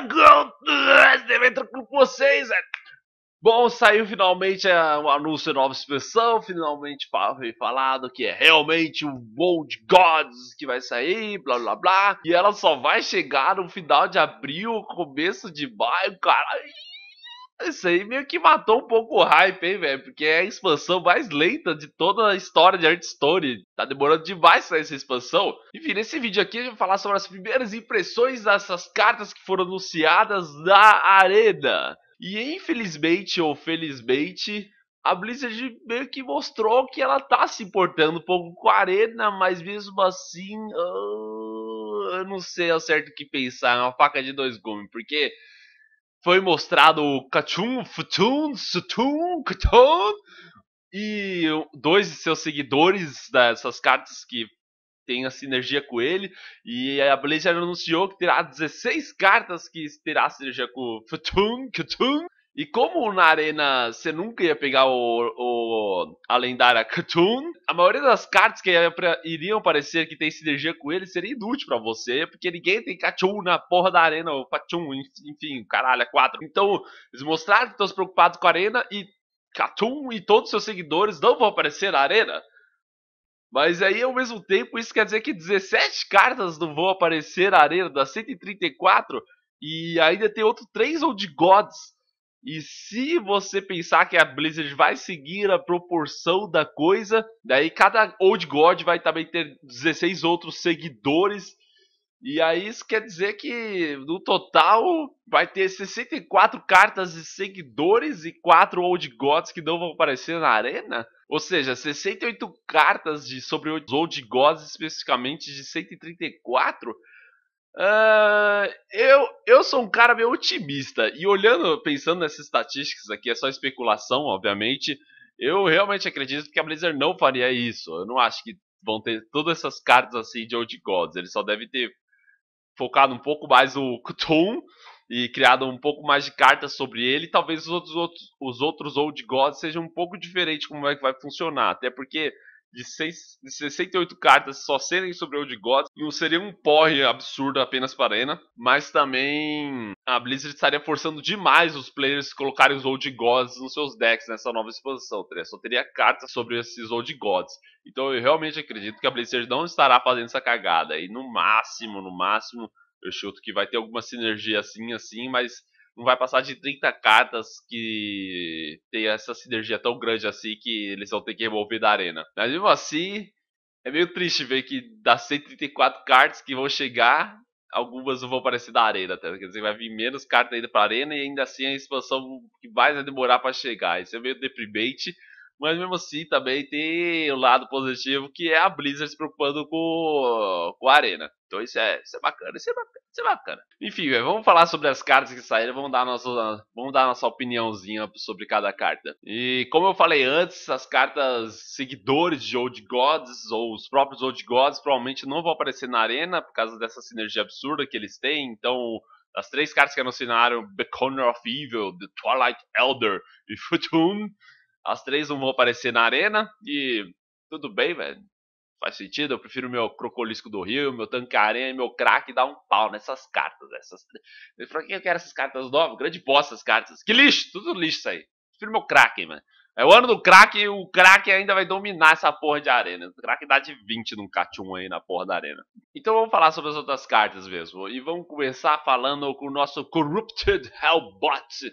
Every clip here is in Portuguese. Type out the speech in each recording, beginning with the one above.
Tiagão entra com vocês. É. Bom, saiu finalmente é, o anúncio da nova expansão, finalmente foi falado que é realmente um World gods que vai sair, blá blá blá. E ela só vai chegar no final de abril, começo de maio, caralho. Isso aí meio que matou um pouco o hype, hein, velho? Porque é a expansão mais lenta de toda a história de Art Story. Tá demorando demais pra essa expansão. Enfim, nesse vídeo aqui eu vou falar sobre as primeiras impressões dessas cartas que foram anunciadas na Arena. E infelizmente ou felizmente, a Blizzard meio que mostrou que ela tá se importando um pouco com a Arena, mas mesmo assim. Uh, eu não sei ao certo o que pensar. É uma faca de dois gumes, porque foi mostrado o Kachun, Futun, Sutun, Kutun, e dois de seus seguidores dessas cartas que tem a sinergia com ele. E a Blizzard anunciou que terá 16 cartas que terá sinergia com Futun, Kutun. E como na arena você nunca ia pegar o, o a lendária Cartoon, a maioria das cartas que iriam parecer que tem sinergia com ele seria inútil para você, porque ninguém tem Cartoon na porra da arena, ou Pachum, enfim, caralho, é quatro. Então, eles mostraram que estão se preocupados com a arena e Cartoon e todos seus seguidores não vão aparecer na arena. Mas aí, ao mesmo tempo, isso quer dizer que 17 cartas não vão aparecer na arena das 134 e ainda tem outro 3 Old Gods e se você pensar que a Blizzard vai seguir a proporção da coisa, daí cada Old God vai também ter 16 outros seguidores. E aí isso quer dizer que no total vai ter 64 cartas de seguidores e 4 Old Gods que não vão aparecer na arena. Ou seja, 68 cartas de sobre os Old Gods especificamente de 134. Uh, eu sou um cara meio otimista. E olhando, pensando nessas estatísticas aqui, é só especulação, obviamente. Eu realmente acredito que a Blizzard não faria isso. Eu não acho que vão ter todas essas cartas assim de Old Gods. Eles só devem ter focado um pouco mais o Cthulhu e criado um pouco mais de cartas sobre ele. Talvez os outros, os outros Old Gods sejam um pouco diferentes como é que vai funcionar. Até porque de, seis, de 68 cartas só serem sobre Old Gods não seria um porre absurdo apenas para a Arena, mas também a Blizzard estaria forçando demais os players colocarem os Old Gods nos seus decks nessa nova exposição tá só teria cartas sobre esses Old Gods. Então eu realmente acredito que a Blizzard não estará fazendo essa cagada, e no máximo, no máximo, eu chuto que vai ter alguma sinergia assim, assim, mas não vai passar de 30 cartas que tem essa sinergia tão grande assim que eles vão ter que remover da arena. Mas mesmo assim, é meio triste ver que das 134 cartas que vão chegar, algumas não vão aparecer da arena. Tá? Quer dizer, vai vir menos cartas ainda pra arena e ainda assim a expansão que mais vai demorar para chegar. Isso é meio deprimente. Mas mesmo assim também tem o lado positivo que é a Blizzard se preocupando com, com a arena. Então isso é, isso é bacana, isso é bacana sei lá, cara. Enfim, véio, vamos falar sobre as cartas que saíram, vamos dar nossa, vamos dar nossa opiniãozinha sobre cada carta. E como eu falei antes, as cartas seguidores de Old Gods ou os próprios Old Gods provavelmente não vão aparecer na arena por causa dessa sinergia absurda que eles têm, então as três cartas que anunciaram Beconer of Evil, The Twilight Elder e Futun, as três não vão aparecer na arena e tudo bem, velho. Faz sentido? Eu prefiro meu Crocolisco do Rio, meu Tancarém, meu craque dar um pau nessas cartas. Essas... Pra que eu quero essas cartas novas? Grande bosta essas cartas. Que lixo, tudo lixo isso aí. prefiro meu Crack, mano. É o ano do craque e o craque ainda vai dominar essa porra de arena. O craque dá de 20 num K1 aí na porra da arena. Então vamos falar sobre as outras cartas mesmo. E vamos começar falando com o nosso Corrupted Hellbot.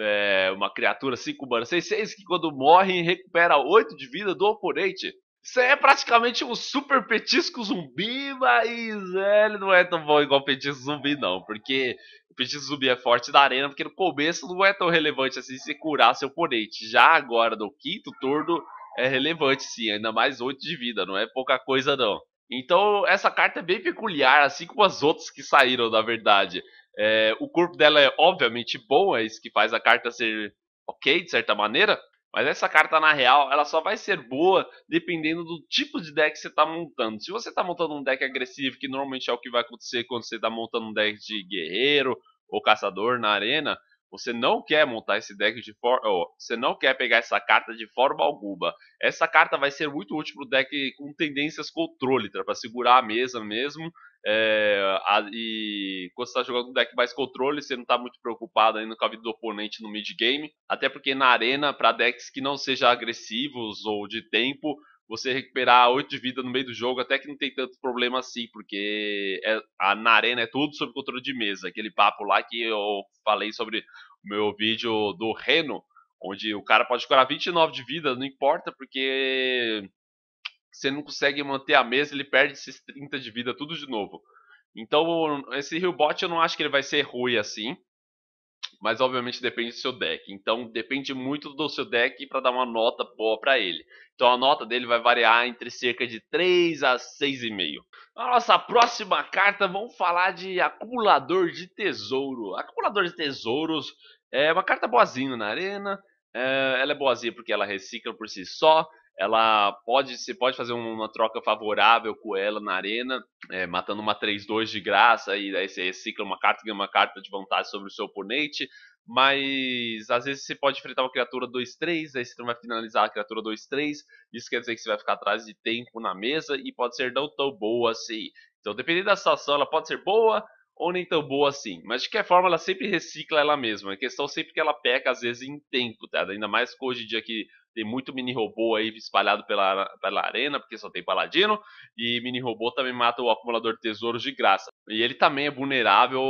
É uma criatura 5 mana 6, 6 que quando morre recupera 8 de vida do oponente. Você é praticamente um super petisco zumbi, mas é, ele não é tão bom igual petisco zumbi, não. Porque o petisco zumbi é forte da arena, porque no começo não é tão relevante assim se curar seu oponente. Já agora, no quinto turno, é relevante sim, ainda mais 8 de vida, não é pouca coisa não. Então, essa carta é bem peculiar, assim como as outras que saíram, na verdade. É, o corpo dela é obviamente bom, é isso que faz a carta ser ok, de certa maneira. Mas essa carta, na real, ela só vai ser boa dependendo do tipo de deck que você está montando. Se você está montando um deck agressivo, que normalmente é o que vai acontecer quando você está montando um deck de guerreiro ou caçador na arena, você não quer montar esse deck de forma. Oh, você não quer pegar essa carta de forma alguma. Essa carta vai ser muito útil para o deck com tendências controle, tá? para segurar a mesa mesmo é, a, e quando você está jogando um deck mais controle, você não está muito preocupado ainda com a vida do oponente no mid game. Até porque na arena, para decks que não sejam agressivos ou de tempo, você recuperar 8 de vida no meio do jogo até que não tem tanto problema assim, porque é, a, na arena é tudo sobre controle de mesa. Aquele papo lá que eu falei sobre o meu vídeo do Reno, onde o cara pode curar 29 de vida, não importa, porque você não consegue manter a mesa, ele perde esses 30 de vida tudo de novo. Então, esse Hillbot eu não acho que ele vai ser ruim assim. Mas obviamente depende do seu deck. Então depende muito do seu deck para dar uma nota boa para ele. Então a nota dele vai variar entre cerca de 3 a 6,5. A nossa próxima carta, vamos falar de acumulador de tesouro. Acumulador de tesouros é uma carta boazinha na arena. É, ela é boazinha porque ela recicla por si só ela pode você pode fazer uma troca favorável com ela na arena, é, matando uma 3-2 de graça, e aí você recicla uma carta e ganha uma carta de vantagem sobre o seu oponente. Mas às vezes você pode enfrentar uma criatura 2-3, aí você não vai finalizar a criatura 2-3. Isso quer dizer que você vai ficar atrás de tempo na mesa e pode ser não tão boa assim. Então, dependendo da situação, ela pode ser boa ou nem tão boa assim. Mas de qualquer forma, ela sempre recicla ela mesma. A é questão sempre que ela peca, às vezes, em tempo, tá? Ainda mais hoje em dia que tem muito mini robô aí espalhado pela, pela arena, porque só tem paladino. E mini robô também mata o acumulador de tesouros de graça. E ele também é vulnerável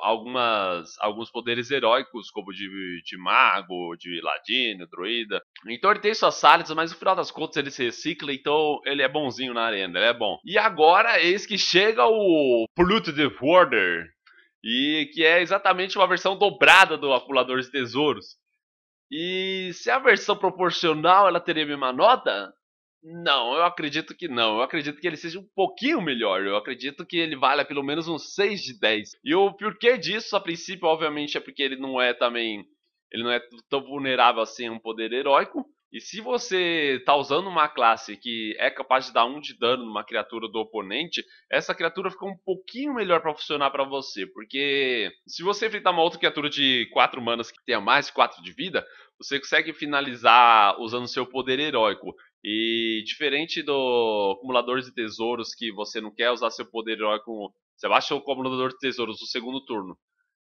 a algumas, alguns poderes heróicos, como de, de mago, de ladino, druida. Então ele tem suas salhas, mas no final das contas ele se recicla, então ele é bonzinho na arena, ele é bom. E agora, eis que chega o Pluto the Warder, e que é exatamente uma versão dobrada do acumulador de tesouros. E se a versão proporcional ela teria a mesma nota? Não, eu acredito que não. Eu acredito que ele seja um pouquinho melhor. Eu acredito que ele valha pelo menos um 6 de 10. E o porquê disso, a princípio, obviamente, é porque ele não é também. Ele não é tão vulnerável assim a um poder heróico. E se você está usando uma classe que é capaz de dar um de dano numa criatura do oponente, essa criatura fica um pouquinho melhor para funcionar para você. Porque se você enfrentar uma outra criatura de 4 manas que tenha mais 4 de vida, você consegue finalizar usando seu poder heróico. E diferente do acumulador de tesouros que você não quer usar seu poder heróico, você baixa o acumulador de tesouros no segundo turno.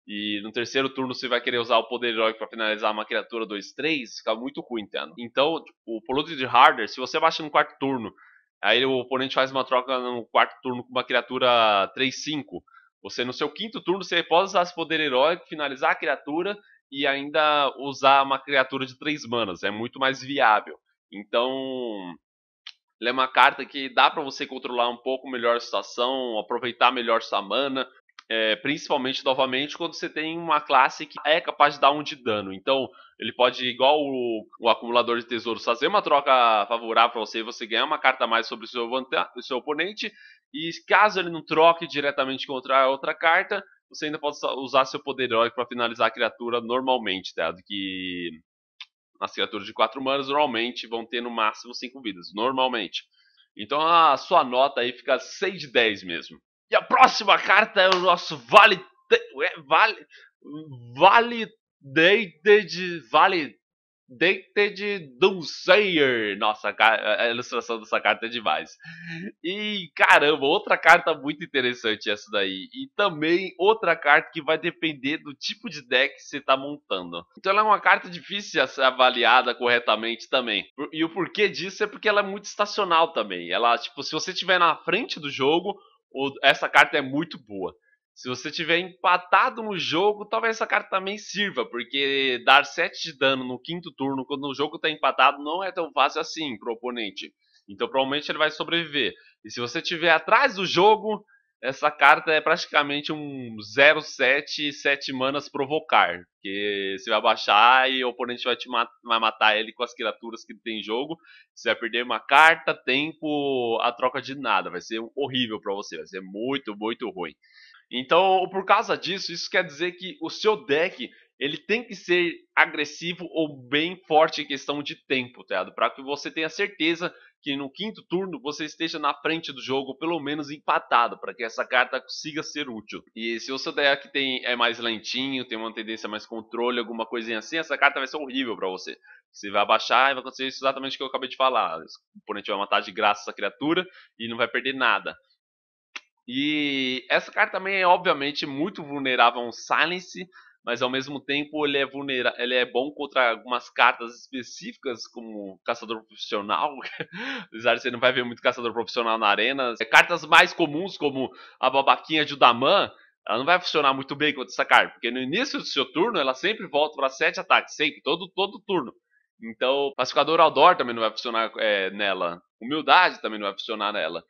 E no terceiro turno você vai querer usar o poder heróico para finalizar uma criatura 2-3, fica muito ruim, entendo. Então, tipo, o Polluted de Harder, se você baixa no quarto turno, aí o oponente faz uma troca no quarto turno com uma criatura 3-5. Você no seu quinto turno você pode usar esse poder heróico, finalizar a criatura e ainda usar uma criatura de 3 manas. É muito mais viável. Então, ele é uma carta que dá para você controlar um pouco melhor a situação, aproveitar melhor sua mana é, principalmente novamente quando você tem uma classe que é capaz de dar um de dano. Então, ele pode, igual o, o acumulador de tesouros, fazer uma troca favorável para você e você ganhar uma carta a mais sobre o seu, o seu oponente. E caso ele não troque diretamente contra a outra carta, você ainda pode usar seu poder heróico para finalizar a criatura normalmente, dado tá? que as criaturas de 4 manas normalmente vão ter no máximo 5 vidas, normalmente. Então a sua nota aí fica 6 de 10 mesmo. E a próxima carta é o nosso Valid... Vale... vale dated Dunsayer. Nossa, a ilustração dessa carta é demais. E caramba, outra carta muito interessante essa daí. E também outra carta que vai depender do tipo de deck que você está montando. Então ela é uma carta difícil de ser avaliada corretamente também. E o porquê disso é porque ela é muito estacional também. Ela, tipo, se você estiver na frente do jogo essa carta é muito boa. Se você tiver empatado no jogo, talvez essa carta também sirva, porque dar 7 de dano no quinto turno, quando o jogo está empatado, não é tão fácil assim para o oponente. Então provavelmente ele vai sobreviver. E se você tiver atrás do jogo, essa carta é praticamente um 07 7 manas provocar. Que você vai baixar e o oponente vai, te mat vai matar ele com as criaturas que tem em jogo. Você vai perder uma carta, tempo, a troca de nada. Vai ser horrível para você, vai ser muito, muito ruim. Então, por causa disso, isso quer dizer que o seu deck ele tem que ser agressivo ou bem forte em questão de tempo, tá? Para que você tenha certeza que no quinto turno você esteja na frente do jogo, pelo menos empatado, para que essa carta consiga ser útil. E se o seu deck tem, é mais lentinho, tem uma tendência mais controle, alguma coisinha assim, essa carta vai ser horrível para você. Você vai abaixar e vai acontecer isso exatamente o que eu acabei de falar. O oponente vai matar de graça essa criatura e não vai perder nada. E essa carta também é obviamente muito vulnerável a um silence, mas ao mesmo tempo ele é vulnerável, ele é bom contra algumas cartas específicas, como caçador profissional. Apesar de você não vai ver muito caçador profissional na arena. É, cartas mais comuns, como a babaquinha de Daman, ela não vai funcionar muito bem contra essa carta, porque no início do seu turno ela sempre volta para sete ataques, sempre, todo, todo turno. Então, o pacificador Aldor também não vai funcionar é, nela. Humildade também não vai funcionar nela.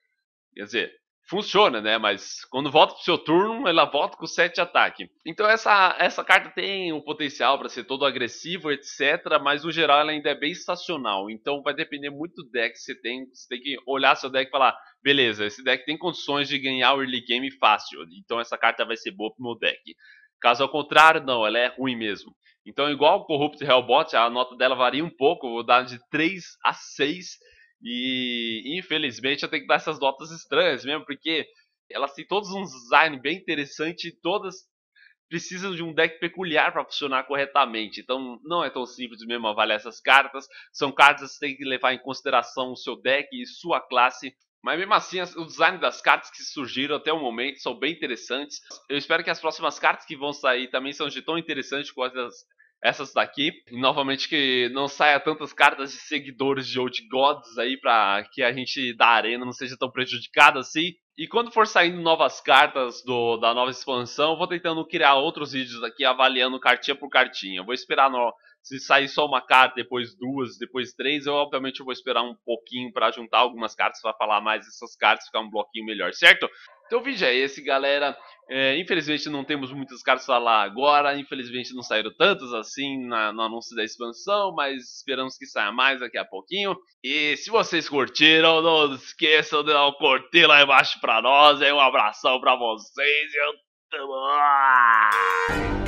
Quer dizer, funciona, né? Mas quando volta pro seu turno, ela volta com 7 de ataque. Então essa, essa carta tem um potencial para ser todo agressivo, etc. Mas no geral ela ainda é bem estacional. Então vai depender muito do deck que você tem. Você tem que olhar seu deck e falar, beleza, esse deck tem condições de ganhar o early game fácil. Então essa carta vai ser boa pro meu deck. Caso ao contrário, não, ela é ruim mesmo. Então, igual o Corrupt Hellbot, a nota dela varia um pouco, vou dar de 3 a 6 e infelizmente eu tenho que dar essas notas estranhas mesmo, porque elas têm todos um design bem interessante e todas precisam de um deck peculiar para funcionar corretamente. Então não é tão simples mesmo avaliar essas cartas. São cartas que você tem que levar em consideração o seu deck e sua classe. Mas mesmo assim, o design das cartas que surgiram até o momento são bem interessantes. Eu espero que as próximas cartas que vão sair também sejam tão interessantes quanto as essas daqui. E novamente que não saia tantas cartas de seguidores de Old Gods aí para que a gente da arena não seja tão prejudicada assim. E quando for saindo novas cartas do, da nova expansão, vou tentando criar outros vídeos aqui avaliando cartinha por cartinha. Vou esperar no, se sair só uma carta, depois duas, depois três, eu obviamente vou esperar um pouquinho para juntar algumas cartas para falar mais dessas cartas, ficar um bloquinho melhor, certo? Então o vídeo é esse, galera. É, infelizmente não temos muitas cartas lá agora, infelizmente não saíram tantas assim na, no anúncio da expansão, mas esperamos que saia mais daqui a pouquinho. E se vocês curtiram, não esqueçam de dar um curtir lá embaixo pra nós, aí um abração pra vocês e eu...